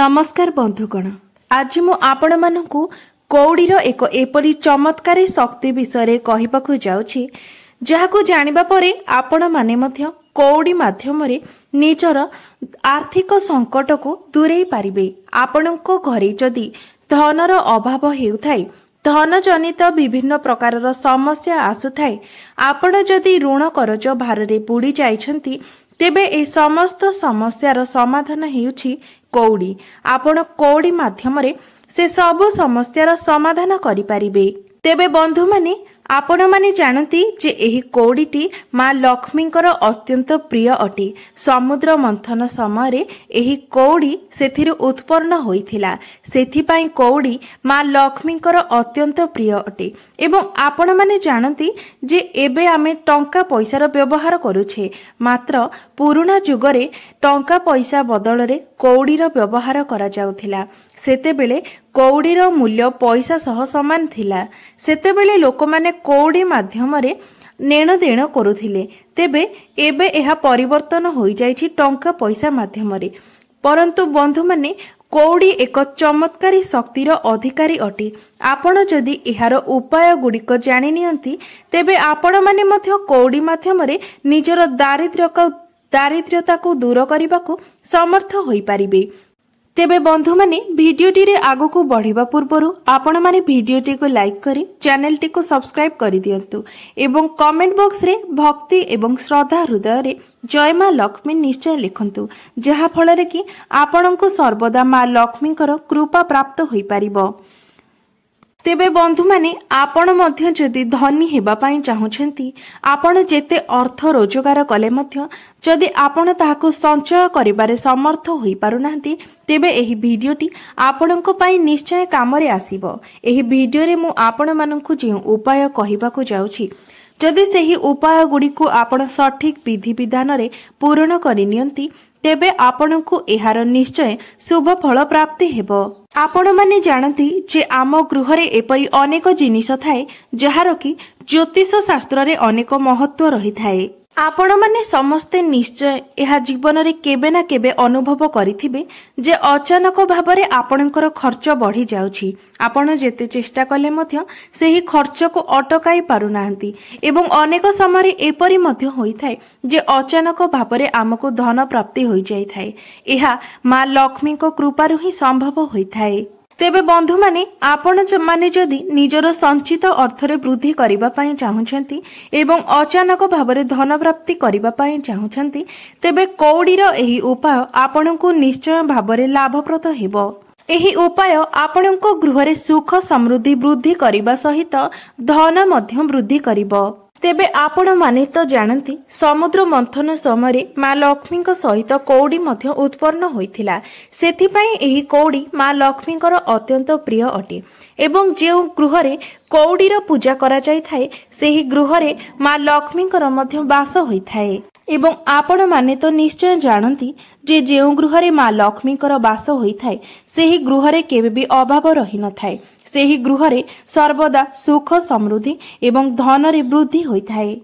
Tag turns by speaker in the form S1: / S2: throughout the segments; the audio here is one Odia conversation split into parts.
S1: ନମସ୍କାର ବନ୍ଧୁଗଣ ଆଜି ମୁଁ ଆପଣମାନଙ୍କୁ କଉଡ଼ିର ଏକ ଏପରି ଚମତ୍କାରୀ ଶକ୍ତି ବିଷୟରେ କହିବାକୁ ଯାଉଛି ଯାହାକୁ ଜାଣିବା ପରେ ଆପଣମାନେ ମଧ୍ୟ କଉଡ଼ି ମାଧ୍ୟମରେ ନିଜର ଆର୍ଥିକ ସଙ୍କଟକୁ ଦୂରେଇ ପାରିବେ ଆପଣଙ୍କ ଘରେ ଯଦି ଧନର ଅଭାବ ହେଉଥାଏ ଧନ ଜନିତ ବିଭିନ୍ନ ପ୍ରକାରର ସମସ୍ୟା ଆସୁଥାଏ ଆପଣ ଯଦି ଋଣ କରଜ ଭାରରେ ବୁଡ଼ି ଯାଇଛନ୍ତି ତେବେ ଏହି ସମସ୍ତ ସମସ୍ୟାର ସମାଧାନ ହେଉଛି କୌଡ଼ି ଆପଣ କୌଡ଼ି ମାଧ୍ୟମରେ ସେ ସବୁ ସମସ୍ୟାର ସମାଧାନ କରିପାରିବେ ତେବେ ବନ୍ଧୁମାନେ ଆପଣମାନେ ଜାଣନ୍ତି ଯେ ଏହି କୌଡ଼ିଟି ମା ଲକ୍ଷ୍ମୀଙ୍କର ଅତ୍ୟନ୍ତ ପ୍ରିୟ ଅଟେ ସମୁଦ୍ର ମନ୍ଥନ ସମୟରେ ଏହି କୌଡ଼ି ସେଥିରୁ ଉତ୍ପନ୍ନ ହୋଇଥିଲା ସେଥିପାଇଁ କୌଡ଼ି ମା ଲକ୍ଷ୍ମୀଙ୍କର ଅତ୍ୟନ୍ତ ପ୍ରିୟ ଅଟେ ଏବଂ ଆପଣମାନେ ଜାଣନ୍ତି ଯେ ଏବେ ଆମେ ଟଙ୍କା ପଇସାର ବ୍ୟବହାର କରୁଛେ ମାତ୍ର ପୁରୁଣା ଯୁଗରେ ଟଙ୍କା ପଇସା ବଦଳରେ କଉଡ଼ିର ବ୍ୟବହାର କରାଯାଉଥିଲା ସେତେବେଳେ କଉଡ଼ିର ମୂଲ୍ୟ ପଇସା ସହ ସମାନ ଥିଲା ସେତେବେଳେ ଲୋକମାନେ କଉଡ଼ି ମାଧ୍ୟମରେ ନେଣ ଦେଣ କରୁଥିଲେ ତେବେ ଏବେ ଏହା ପରିବର୍ତ୍ତନ ହୋଇଯାଇଛି ଟଙ୍କା ପଇସା ମାଧ୍ୟମରେ ପରନ୍ତୁ ବନ୍ଧୁମାନେ କଉଡ଼ି ଏକ ଚମତ୍କାରୀ ଶକ୍ତିର ଅଧିକାରୀ ଅଟେ ଆପଣ ଯଦି ଏହାର ଉପାୟଗୁଡ଼ିକ ଜାଣିନିଅନ୍ତି ତେବେ ଆପଣମାନେ ମଧ୍ୟ କଉଡ଼ି ମାଧ୍ୟମରେ ନିଜର ଦାରିଦ୍ର୍ୟକୁ ଦାରିଦ୍ର୍ୟତାକୁ ଦୂର କରିବାକୁ ସମର୍ଥ ହୋଇପାରିବେ ତେବେ ବନ୍ଧୁମାନେ ଭିଡିଓଟିରେ ଆଗକୁ ବଢ଼ିବା ପୂର୍ବରୁ ଆପଣମାନେ ଭିଡିଓଟିକୁ ଲାଇକ୍ କରି ଚ୍ୟାନେଲଟିକୁ ସବସ୍କ୍ରାଇବ୍ କରିଦିଅନ୍ତୁ ଏବଂ କମେଣ୍ଟ ବକ୍ସରେ ଭକ୍ତି ଏବଂ ଶ୍ରଦ୍ଧା ହୃଦୟରେ ଜୟ ମା ଲକ୍ଷ୍ମୀ ନିଶ୍ଚୟ ଲେଖନ୍ତୁ ଯାହାଫଳରେ କି ଆପଣଙ୍କୁ ସର୍ବଦା ମା ଲକ୍ଷ୍ମୀଙ୍କର କୃପା ପ୍ରାପ୍ତ ହୋଇପାରିବ ତେବେ ବନ୍ଧୁମାନେ ଆପଣ ମଧ୍ୟ ଯଦି ଧନୀ ହେବା ପାଇଁ ଚାହୁଁଛନ୍ତି ଆପଣ ଯେତେ ଅର୍ଥ ରୋଜଗାର କଲେ ମଧ୍ୟ ଯଦି ଆପଣ ତାହାକୁ ସଞ୍ଚୟ କରିବାରେ ସମର୍ଥ ହୋଇପାରୁନାହାନ୍ତି ତେବେ ଏହି ଭିଡ଼ିଓଟି ଆପଣଙ୍କ ପାଇଁ ନିଶ୍ଚୟ କାମରେ ଆସିବ ଏହି ଭିଡ଼ିଓରେ ମୁଁ ଆପଣମାନଙ୍କୁ ଯେଉଁ ଉପାୟ କହିବାକୁ ଯାଉଛି ଯଦି ସେହି ଉପାୟଗୁଡ଼ିକୁ ଆପଣ ସଠିକ୍ ବିଧିବିଧାନରେ ପୂରଣ କରିନିଅନ୍ତି ତେବେ ଆପଣଙ୍କୁ ଏହାର ନିଶ୍ଚୟ ଶୁଭ ଫଳ ପ୍ରାପ୍ତି ହେବ ଆପଣମାନେ ଜାଣନ୍ତି ଯେ ଆମ ଗୃହରେ ଏପରି ଅନେକ ଜିନିଷ ଥାଏ ଯାହାର କି ଜ୍ୟୋତିଷ ଶାସ୍ତ୍ରରେ ଅନେକ ମହତ୍ଵ ରହିଥାଏ ଆପଣମାନେ ସମସ୍ତେ ନିଶ୍ଚୟ ଏହା ଜୀବନରେ କେବେ ନା କେବେ ଅନୁଭବ କରିଥିବେ ଯେ ଅଚାନକ ଭାବରେ ଆପଣଙ୍କର ଖର୍ଚ୍ଚ ବଢ଼ିଯାଉଛି ଆପଣ ଯେତେ ଚେଷ୍ଟା କଲେ ମଧ୍ୟ ସେହି ଖର୍ଚ୍ଚକୁ ଅଟକାଇ ପାରୁନାହାନ୍ତି ଏବଂ ଅନେକ ସମୟରେ ଏପରି ମଧ୍ୟ ହୋଇଥାଏ ଯେ ଅଚାନକ ଭାବରେ ଆମକୁ ଧନ ପ୍ରାପ୍ତି ହୋଇଯାଇଥାଏ ଏହା ମା ଲକ୍ଷ୍ମୀଙ୍କ କୃପାରୁ ହିଁ ସମ୍ଭବ ହୋଇଥାଏ ତେବେ ବନ୍ଧୁମାନେ ଆପଣମାନେ ଯଦି ନିଜର ସଞ୍ଚିତ ଅର୍ଥରେ ବୃଦ୍ଧି କରିବା ପାଇଁ ଚାହୁଁଛନ୍ତି ଏବଂ ଅଚାନକ ଭାବରେ ଧନପ୍ରାପ୍ତି କରିବା ପାଇଁ ଚାହୁଁଛନ୍ତି ତେବେ କୌଡ଼ିର ଏହି ଉପାୟ ଆପଣଙ୍କୁ ନିଶ୍ଚୟ ଭାବରେ ଲାଭପ୍ରଦ ହେବ ଏହି ଉପାୟ ଆପଣଙ୍କ ଗୃହରେ ସୁଖ ସମୃଦ୍ଧି ବୃଦ୍ଧି କରିବା ସହିତ ଧନ ମଧ୍ୟ ବୃଦ୍ଧି କରିବ ତେବେ ଆପଣମାନେ ତ ଜାଣନ୍ତି ସମୁଦ୍ର ମନ୍ଥନ ସମୟରେ ମା ଲକ୍ଷ୍ମୀଙ୍କ ସହିତ କୌଡ଼ି ମଧ୍ୟ ଉତ୍ପନ୍ନ ହୋଇଥିଲା ସେଥିପାଇଁ ଏହି କୌଡ଼ି ମା ଲକ୍ଷ୍ମୀଙ୍କର ଅତ୍ୟନ୍ତ ପ୍ରିୟ ଅଟେ ଏବଂ ଯେଉଁ ଗୃହରେ କୌଡ଼ିର ପୂଜା କରାଯାଇଥାଏ ସେହି ଗୃହରେ ମା ଲକ୍ଷ୍ମୀଙ୍କର ମଧ୍ୟ ବାସ ହୋଇଥାଏ ଏବଂ ଆପଣମାନେ ତ ନିଶ୍ଚୟ ଜାଣନ୍ତି ଯେ ଯେଉଁ ଗୃହରେ ମା ଲକ୍ଷ୍ମୀଙ୍କର ବାସ ହୋଇଥାଏ ସେହି ଗୃହରେ କେବେ ବି ଅଭାବ ରହିନଥାଏ ସେହି ଗୃହରେ ସର୍ବଦା ସୁଖ ସମୃଦ୍ଧି ଏବଂ ଧନରେ ବୃଦ୍ଧି ହୋଇଥାଏ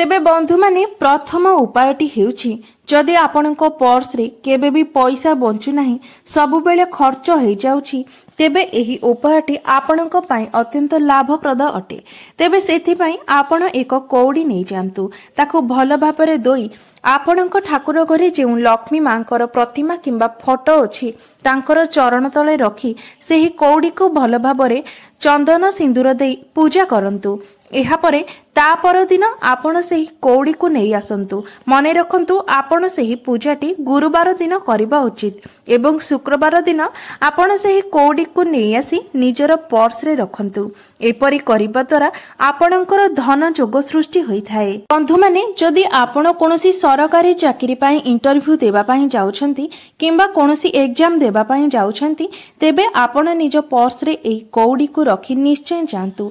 S1: ତେବେ ବନ୍ଧୁମାନେ ପ୍ରଥମ ଉପାୟଟି ହେଉଛି ଯଦି ଆପଣଙ୍କ ପର୍ସରେ କେବେ ବି ପଇସା ବଞ୍ଚୁନାହିଁ ସବୁବେଳେ ଖର୍ଚ୍ଚ ହୋଇଯାଉଛି ତେବେ ଏହି ଉପାୟଟି ଆପଣଙ୍କ ପାଇଁ ଅତ୍ୟନ୍ତ ଲାଭପ୍ରଦ ଅଟେ ତେବେ ସେଥିପାଇଁ ଆପଣ ଏକ କଉଡ଼ି ନେଇଯାଆନ୍ତୁ ତାକୁ ଭଲ ଭାବରେ ଧୋଇ ଆପଣଙ୍କ ଠାକୁର ଘରେ ଯେଉଁ ଲକ୍ଷ୍ମୀ ମାଙ୍କର ପ୍ରତିମା କିମ୍ବା ଫଟୋ ଅଛି ତାଙ୍କର ଚରଣ ତଳେ ରଖି ସେହି କଉଡ଼ିକୁ ଭଲ ଭାବରେ ଚନ୍ଦନ ସିନ୍ଦୁର ଦେଇ ପୂଜା କରନ୍ତୁ ଏହାପରେ ତା ପରଦିନ ଆପଣ ସେହି କଉଡ଼ିକୁ ନେଇ ଆସନ୍ତୁ ମନେ ରଖନ୍ତୁ ଆପଣ ଆପଣ ସେହି ପୂଜାଟି ଗୁରୁବାର ଦିନ କରିବା ଉଚିତ ଏବଂ ଶୁକ୍ରବାର ଦିନ ଆପଣ ସେହି କୋଡ଼ିକୁ ନେଇ ଆସି ନିଜର ପର୍ସରେ ରଖନ୍ତୁ ଏପରି କରିବା ଦ୍ୱାରା ଆପଣଙ୍କର ଧନ ଯୋଗ ସୃଷ୍ଟି ହୋଇଥାଏ ବନ୍ଧୁମାନେ ଯଦି ଆପଣ କୌଣସି ସରକାରୀ ଚାକିରି ପାଇଁ ଇଣ୍ଟରଭ୍ୟୁ ଦେବା ପାଇଁ ଯାଉଛନ୍ତି କିମ୍ବା କୌଣସି ଏକ୍ଜାମ ଦେବା ପାଇଁ ଯାଉଛନ୍ତି ତେବେ ଆପଣ ନିଜ ପର୍ସରେ ଏହି କୌଡ଼ିକୁ ରଖି ନିଶ୍ଚୟ ଯାଆନ୍ତୁ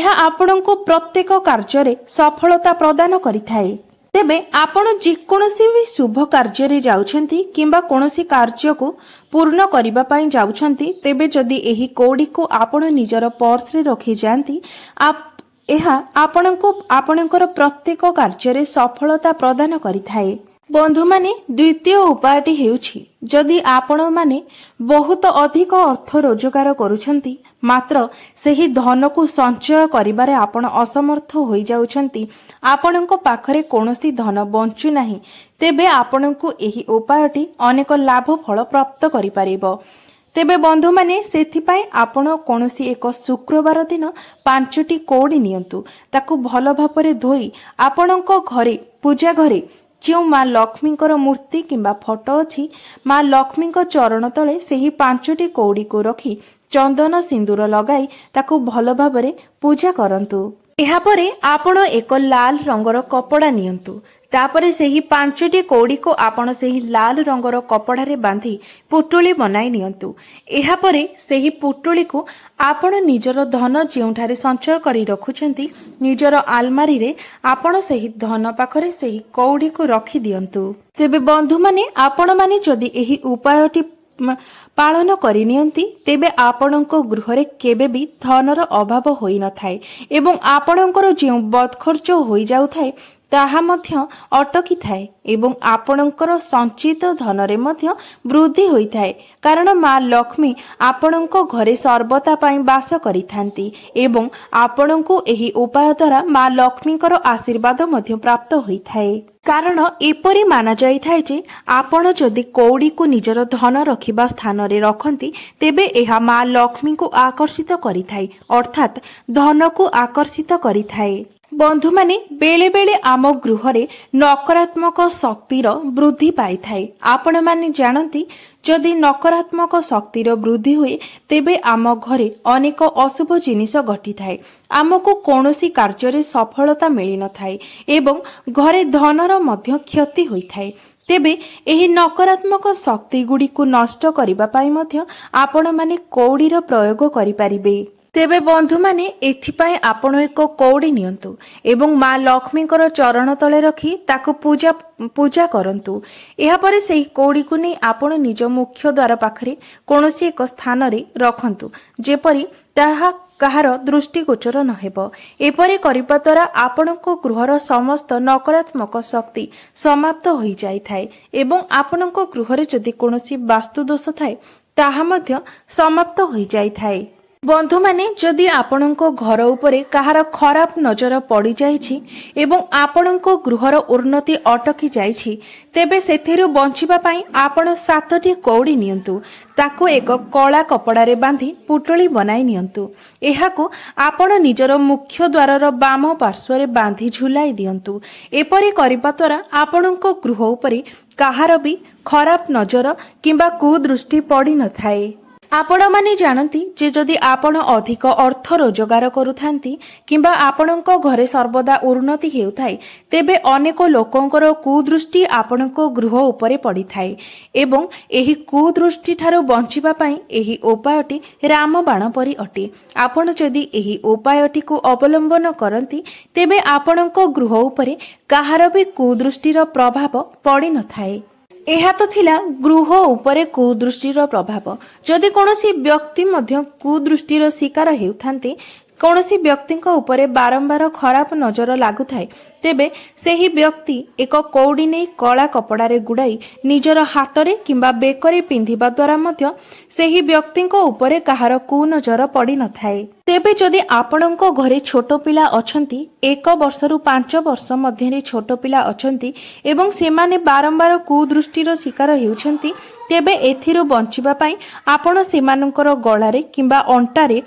S1: ଏହା ଆପଣଙ୍କୁ ପ୍ରତ୍ୟେକ କାର୍ଯ୍ୟରେ ସଫଳତା ପ୍ରଦାନ କରିଥାଏ ତେବେ ଆପଣ ଯେକୌଣସି ବି ଶୁଭ କାର୍ଯ୍ୟରେ ଯାଉଛନ୍ତି କିମ୍ବା କୌଣସି କାର୍ଯ୍ୟକୁ ପୂର୍ଣ୍ଣ କରିବା ପାଇଁ ଯାଉଛନ୍ତି ତେବେ ଯଦି ଏହି କୋଡ଼ିକୁ ଆପଣ ନିଜର ପର୍ସରେ ରଖିଯାଆନ୍ତି ଏହା ଆପଣଙ୍କୁ ଆପଣଙ୍କର ପ୍ରତ୍ୟେକ କାର୍ଯ୍ୟରେ ସଫଳତା ପ୍ରଦାନ କରିଥାଏ ବନ୍ଧୁମାନେ ଦ୍ୱିତୀୟ ଉପାୟଟି ହେଉଛି ଯଦି ଆପଣମାନେ ବହୁତ ଅଧିକ ଅର୍ଥ ରୋଜଗାର କରୁଛନ୍ତି ମାତ୍ର ସେହି ଧନକୁ ସଞ୍ଚୟ କରିବାରେ ଆପଣ ଅସମର୍ଥ ହୋଇଯାଉଛନ୍ତି ଆପଣଙ୍କ ପାଖରେ କୌଣସି ଧନ ବଞ୍ଚୁନାହିଁ ତେବେ ଆପଣଙ୍କୁ ଏହି ଉପାୟଟି ଅନେକ ଲାଭ ଫଳ ପ୍ରାପ୍ତ କରିପାରିବ ତେବେ ବନ୍ଧୁମାନେ ସେଥିପାଇଁ ଆପଣ କୌଣସି ଏକ ଶୁକ୍ରବାର ଦିନ ପାଞ୍ଚଟି କଉଡ଼ି ନିଅନ୍ତୁ ତାକୁ ଭଲ ଭାବରେ ଧୋଇ ଆପଣଙ୍କ ଘରେ ପୂଜା ଘରେ ଯେଉଁ ମା ଲକ୍ଷ୍ମୀଙ୍କର ମୂର୍ତ୍ତି କିମ୍ବା ଫଟୋ ଅଛି ମା ଲକ୍ଷ୍ମୀଙ୍କ ଚରଣ ତଳେ ସେହି ପାଞ୍ଚଟି କୌଡ଼ିକୁ ରଖି ଚନ୍ଦନ ସିନ୍ଦୁର ଲଗାଇ ତାକୁ ଭଲ ଭାବରେ ପୂଜା କରନ୍ତୁ ଏହାପରେ ଆପଣ ଏକ ଲାଲ ରଙ୍ଗର କପଡ଼ା ନିଅନ୍ତୁ ତାପରେ ସେହି ପାଞ୍ଚଟି କଉଡ଼ିକୁ ଆପଣ ସେହି ଲାଲ ରଙ୍ଗର କପଡ଼ାରେ ବାନ୍ଧି ପୁଟୁଳି ବନାଇ ନିଅନ୍ତୁ ଏହାପରେ ସେହି ପୁଟୁଳିକୁ ଆପଣ ନିଜର ଧନ ଯେଉଁଠାରେ ସଞ୍ଚୟ କରି ରଖୁଛନ୍ତି ନିଜର ଆଲମାରିରେ ଆପଣ ସେହି ଧନ ପାଖରେ ସେହି କଉଡ଼ିକୁ ରଖିଦିଅନ୍ତୁ ତେବେ ବନ୍ଧୁମାନେ ଆପଣମାନେ ଯଦି ଏହି ଉପାୟଟି ପାଳନ କରିନିଅନ୍ତି ତେବେ ଆପଣଙ୍କ ଗୃହରେ କେବେ ବି ଧନର ଅଭାବ ହୋଇନଥାଏ ଏବଂ ଆପଣଙ୍କର ଯେଉଁ ବତ୍ଖର୍ଚ୍ଚ ହୋଇଯାଉଥାଏ ତାହା ମଧ୍ୟ ଅଟକିଥାଏ ଏବଂ ଆପଣଙ୍କର ସଞ୍ଚିତ ଧନରେ ମଧ୍ୟ ବୃଦ୍ଧି ହୋଇଥାଏ କାରଣ ମା ଲକ୍ଷ୍ମୀ ଆପଣଙ୍କ ଘରେ ସର୍ବତା ପାଇଁ ବାସ କରିଥାନ୍ତି ଏବଂ ଆପଣଙ୍କୁ ଏହି ଉପାୟ ଦ୍ୱାରା ମା ଲକ୍ଷ୍ମୀଙ୍କର ଆଶୀର୍ବାଦ ମଧ୍ୟ ପ୍ରାପ୍ତ ହୋଇଥାଏ କାରଣ ଏପରି ମାନାଯାଇଥାଏ ଯେ ଆପଣ ଯଦି କଉଡ଼ିକୁ ନିଜର ଧନ ରଖିବା ସ୍ଥାନରେ ରଖନ୍ତି ତେବେ ଏହା ମା ଲକ୍ଷ୍ମୀଙ୍କୁ ଆକର୍ଷିତ କରିଥାଏ ଅର୍ଥାତ୍ ଧନକୁ ଆକର୍ଷିତ କରିଥାଏ ବନ୍ଧୁମାନେ ବେଳେବେଳେ ଆମ ଗୃହରେ ନକାରାତ୍ମକ ଶକ୍ତିର ବୃଦ୍ଧି ପାଇଥାଏ ଆପଣମାନେ ଜାଣନ୍ତି ଯଦି ନକାରାତ୍ମକ ଶକ୍ତିର ବୃଦ୍ଧି ହୁଏ ତେବେ ଆମ ଘରେ ଅନେକ ଅଶୁଭ ଜିନିଷ ଘଟିଥାଏ ଆମକୁ କୌଣସି କାର୍ଯ୍ୟରେ ସଫଳତା ମିଳିନଥାଏ ଏବଂ ଘରେ ଧନର ମଧ୍ୟ କ୍ଷତି ହୋଇଥାଏ ତେବେ ଏହି ନକାରାତ୍ମକ ଶକ୍ତିଗୁଡ଼ିକୁ ନଷ୍ଟ କରିବା ପାଇଁ ମଧ୍ୟ ଆପଣମାନେ କୌଡ଼ିର ପ୍ରୟୋଗ କରିପାରିବେ ତେବେ ବନ୍ଧୁମାନେ ଏଥିପାଇଁ ଆପଣ ଏକ କଉଡ଼ି ନିଅନ୍ତୁ ଏବଂ ମା ଲକ୍ଷ୍ମୀଙ୍କର ଚରଣ ତଳେ ରଖି ତାକୁ ପୂଜା ପୂଜା କରନ୍ତୁ ଏହାପରେ ସେହି କଉଡ଼ିକୁ ନେଇ ଆପଣ ନିଜ ମୁଖ୍ୟ ଦ୍ୱାର ପାଖରେ କୌଣସି ଏକ ସ୍ଥାନରେ ରଖନ୍ତୁ ଯେପରି ତାହା କାହାର ଦୃଷ୍ଟିଗୋଚର ନହେବ ଏପରି କରିବା ଦ୍ୱାରା ଆପଣଙ୍କ ଗୃହର ସମସ୍ତ ନକାରାତ୍ମକ ଶକ୍ତି ସମାପ୍ତ ହୋଇଯାଇଥାଏ ଏବଂ ଆପଣଙ୍କ ଗୃହରେ ଯଦି କୌଣସି ବାସ୍ତୁ ଦୋଷ ଥାଏ ତାହା ମଧ୍ୟ ସମାପ୍ତ ହୋଇଯାଇଥାଏ ବନ୍ଧୁମାନେ ଯଦି ଆପଣଙ୍କ ଘର ଉପରେ କାହାର ଖରାପ ନଜର ପଡ଼ିଯାଇଛି ଏବଂ ଆପଣଙ୍କ ଗୃହର ଉନ୍ନତି ଅଟକି ଯାଇଛି ତେବେ ସେଥିରୁ ବଞ୍ଚିବା ପାଇଁ ଆପଣ ସାତଟି କଉଡ଼ି ନିଅନ୍ତୁ ତାକୁ ଏକ କଳା କପଡ଼ାରେ ବାନ୍ଧି ପୁଟୁଳି ବନାଇ ନିଅନ୍ତୁ ଏହାକୁ ଆପଣ ନିଜର ମୁଖ୍ୟ ଦ୍ୱାରର ବାମ ପାର୍ଶ୍ୱରେ ବାନ୍ଧି ଝୁଲାଇ ଦିଅନ୍ତୁ ଏପରି କରିବା ଦ୍ୱାରା ଆପଣଙ୍କ ଗୃହ ଉପରେ କାହାର ବି ଖରାପ ନଜର କିମ୍ବା କୁଦୃଷ୍ଟି ପଡ଼ିନଥାଏ ଆପଣମାନେ ଜାଣନ୍ତି ଯେ ଯଦି ଆପଣ ଅଧିକ ଅର୍ଥ ରୋଜଗାର କରୁଥାନ୍ତି କିମ୍ବା ଆପଣଙ୍କ ଘରେ ସର୍ବଦା ଉନ୍ନତି ହେଉଥାଏ ତେବେ ଅନେକ ଲୋକଙ୍କର କୁଦୃଷ୍ଟି ଆପଣଙ୍କ ଗୃହ ଉପରେ ପଡ଼ିଥାଏ ଏବଂ ଏହି କୁଦୃଷ୍ଟିଠାରୁ ବଞ୍ଚିବା ପାଇଁ ଏହି ଉପାୟଟି ରାମବାଣ ପରି ଅଟେ ଆପଣ ଯଦି ଏହି ଉପାୟଟିକୁ ଅବଲମ୍ବନ କରନ୍ତି ତେବେ ଆପଣଙ୍କ ଗୃହ ଉପରେ କାହାର ବି କୁଦୃଷ୍ଟିର ପ୍ରଭାବ ପଡ଼ିନଥାଏ ଏହା ତ ଥିଲା ଗୃହ ଉପରେ କୁଦୃଷ୍ଟିର ପ୍ରଭାବ ଯଦି କୌଣସି ବ୍ୟକ୍ତି ମଧ୍ୟ କୁଦୃଷ୍ଟିର ଶିକାର ହେଉଥାନ୍ତି କୌଣସି ବ୍ୟକ୍ତିଙ୍କ ଉପରେ ବାରମ୍ବାର ଖରାପ ନଜର ଲାଗୁଥାଏ ତେବେ ସେହି ବ୍ୟକ୍ତି ଏକ କଉଡ଼ି ନେଇ କଳା କପଡ଼ାରେ ଗୁଡ଼ାଇ ନିଜର ହାତରେ କିମ୍ବା ବେକରେ ପିନ୍ଧିବା ଦ୍ୱାରା ମଧ୍ୟ ସେହି ବ୍ୟକ୍ତିଙ୍କ ଉପରେ କାହାର କୁନଜର ଥାଏ ତେବେ ଯଦି ଆପଣଙ୍କ ଘରେ ଛୋଟ ପିଲା ଅଛନ୍ତି ଏକ ବର୍ଷରୁ ପାଞ୍ଚ ବର୍ଷ ମଧ୍ୟରେ ଛୋଟ ପିଲା ଅଛନ୍ତି ଏବଂ ସେମାନେ ବାରମ୍ବାର କୁଦୃଷ୍ଟିର ଶିକାର ହେଉଛନ୍ତି ତେବେ ଏଥିରୁ ବଞ୍ଚିବା ପାଇଁ ଆପଣ ସେମାନଙ୍କର ଗଳାରେ କିମ୍ବା ଅଣ୍ଟାରେ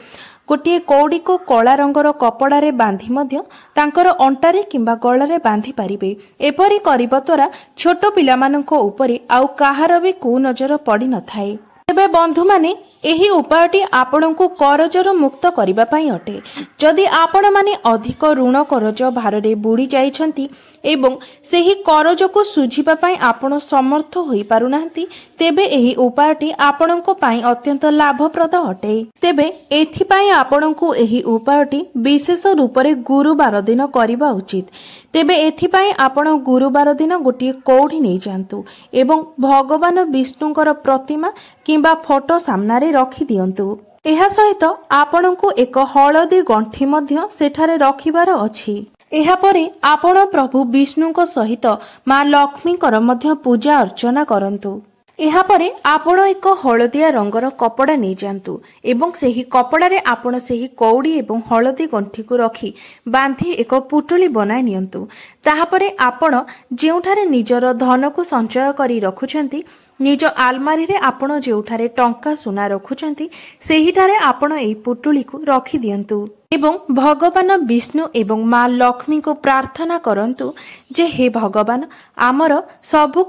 S1: ଗୋଟିଏ କଉଡ଼ିକୁ କଳା ରଙ୍ଗର କପଡ଼ାରେ ବାନ୍ଧି ମଧ୍ୟ ତାଙ୍କର ଅଣ୍ଟାରେ କିମ୍ବା ଗଳାରେ ବାନ୍ଧି ପାରିବେ ଏପରି କରିବା ଦ୍ୱାରା ଛୋଟ ପିଲାମାନଙ୍କ ଉପରେ ଆଉ କାହାର ବି କୁନଜର ପଡ଼ିନଥାଏ ତେବେ ବନ୍ଧୁମାନେ ଏହି ଉପାୟଟି ଆପଣଙ୍କୁ କରଜରୁ ମୁକ୍ତ କରିବା ପାଇଁ ଅଟେ ଯଦି ଆପଣମାନେ ଅଧିକ ଋଣ କରଜ ଭାରରେ ବୁଡ଼ି ଯାଇଛନ୍ତି ଏବଂ ସେହି କରଜକୁ ଶୁଝିବା ପାଇଁ ଆପଣ ସମର୍ଥ ହୋଇପାରୁନାହାନ୍ତି ତେବେ ଏହି ଉପାୟଟି ଆପଣଙ୍କ ପାଇଁ ଅତ୍ୟନ୍ତ ଲାଭପ୍ରଦ ଅଟେ ତେବେ ଏଥିପାଇଁ ଆପଣଙ୍କୁ ଏହି ଉପାୟଟି ବିଶେଷ ରୂପରେ ଗୁରୁବାର ଦିନ କରିବା ଉଚିତ ତେବେ ଏଥିପାଇଁ ଆପଣ ଗୁରୁବାର ଦିନ ଗୋଟିଏ କଉଢ଼ି ନେଇଯାଆନ୍ତୁ ଏବଂ ଭଗବାନ ବିଷ୍ଣୁଙ୍କର ପ୍ରତିମା କିମ୍ବା ଫଟୋ ସାମ୍ନାରେ ରଖିଦିଅନ୍ତୁ ଏହା ସହିତ ଆପଣଙ୍କୁ ଏକ ହଳଦୀ ଗଣ୍ଠି ମଧ୍ୟ ସେଠାରେ ରଖିବାର ଅଛି ଏହାପରେ ଆପଣ ପ୍ରଭୁ ବିଷ୍ଣୁଙ୍କ ସହିତ ମା ଲକ୍ଷ୍ମୀଙ୍କର ମଧ୍ୟ ପୂଜା ଅର୍ଚ୍ଚନା କରନ୍ତୁ ଏହାପରେ ଆପଣ ଏକ ହଳଦିଆ ରଙ୍ଗର କପଡ଼ା ନେଇଯାଆନ୍ତୁ ଏବଂ ସେହି କପଡ଼ାରେ ଆପଣ ସେହି କଉଡ଼ି ଏବଂ ହଳଦୀ ଗଣ୍ଠିକୁ ରଖି ବାନ୍ଧି ଏକ ପୁଟୁଳି ବନାଇ ନିଅନ୍ତୁ ତାହାପରେ ଆପଣ ଯେଉଁଠାରେ ନିଜର ଧନକୁ ସଞ୍ଚୟ କରି ରଖୁଛନ୍ତି ନିଜ ଆଲମାରିରେ ଆପଣ ଯେଉଁଠାରେ ଟଙ୍କା ସୁନା ରଖୁଛନ୍ତି ସେହିଠାରେ ଆପଣ ଏହି ପୁଟୁଳିକୁ ରଖିଦିଅନ୍ତୁ ଏବଂ ଭଗବାନ ବିଷ୍ଣୁ ଏବଂ ମା ଲକ୍ଷ୍ମୀଙ୍କୁ ପ୍ରାର୍ଥନା କରନ୍ତୁ ଯେ ହେ ଭଗବାନ ଆମର ସବୁ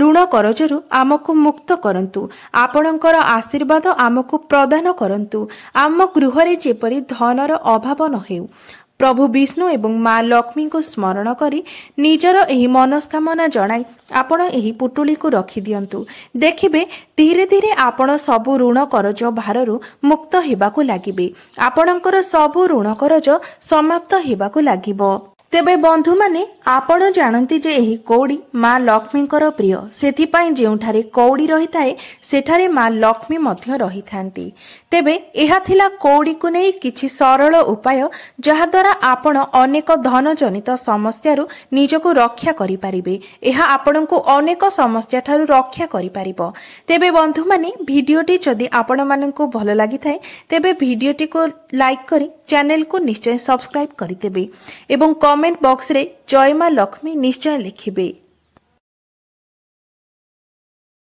S1: ଋଣ କରଜରୁ ଆମକୁ ମୁକ୍ତ କରନ୍ତୁ ଆପଣଙ୍କର ଆଶୀର୍ବାଦ ଆମକୁ ପ୍ରଦାନ କରନ୍ତୁ ଆମ ଗୃହରେ ଯେପରି ଧନର ଅଭାବ ନ ହେଉ ପ୍ରଭୁ ବିଷ୍ଣୁ ଏବଂ ମା ଲକ୍ଷ୍ମୀଙ୍କୁ ସ୍ମରଣ କରି ନିଜର ଏହି ମନସ୍କାମନା ଜଣାଇ ଆପଣ ଏହି ପୁଟୁଳିକୁ ରଖିଦିଅନ୍ତୁ ଦେଖିବେ ଧୀରେ ଧୀରେ ଆପଣ ସବୁ ଋଣ କରଜ ଭାରରୁ ମୁକ୍ତ ହେବାକୁ ଲାଗିବେ ଆପଣଙ୍କର ସବୁ ଋଣ କରଜ ସମାପ୍ତ ହେବାକୁ ଲାଗିବ ତେବେ ବନ୍ଧୁମାନେ ଆପଣ ଜାଣନ୍ତି ଯେ ଏହି କଉଡ଼ି ମା ଲକ୍ଷ୍ମୀଙ୍କର ପ୍ରିୟ ସେଥିପାଇଁ ଯେଉଁଠାରେ କଉଡ଼ି ରହିଥାଏ ସେଠାରେ ମା ଲକ୍ଷ୍ମୀ ମଧ୍ୟ ରହିଥାନ୍ତି ତେବେ ଏହା ଥିଲା କଉଡ଼ିକୁ ନେଇ କିଛି ସରଳ ଉପାୟ ଯାହାଦ୍ୱାରା ଆପଣ ଅନେକ ଧନଜନିତ ସମସ୍ୟାରୁ ନିଜକୁ ରକ୍ଷା କରିପାରିବେ ଏହା ଆପଣଙ୍କୁ ଅନେକ ସମସ୍ୟାଠାରୁ ରକ୍ଷା କରିପାରିବ ତେବେ ବନ୍ଧୁମାନେ ଭିଡ଼ିଓଟି ଯଦି ଆପଣମାନଙ୍କୁ ଭଲ ଲାଗିଥାଏ ତେବେ ଭିଡ଼ିଓଟିକୁ ଲାଇକ୍ କରି ଚ୍ୟାନେଲକୁ ନିଶ୍ଚୟ ସବସ୍କ୍ରାଇବ୍ କରିଦେବେ ଏବଂ କମେଣ୍ଟ କମେଣ୍ଟ ବକ୍ସରେ ଜୟମା ଲକ୍ଷ୍ମୀ ନିଶ୍ଚୟ ଲେଖିବେ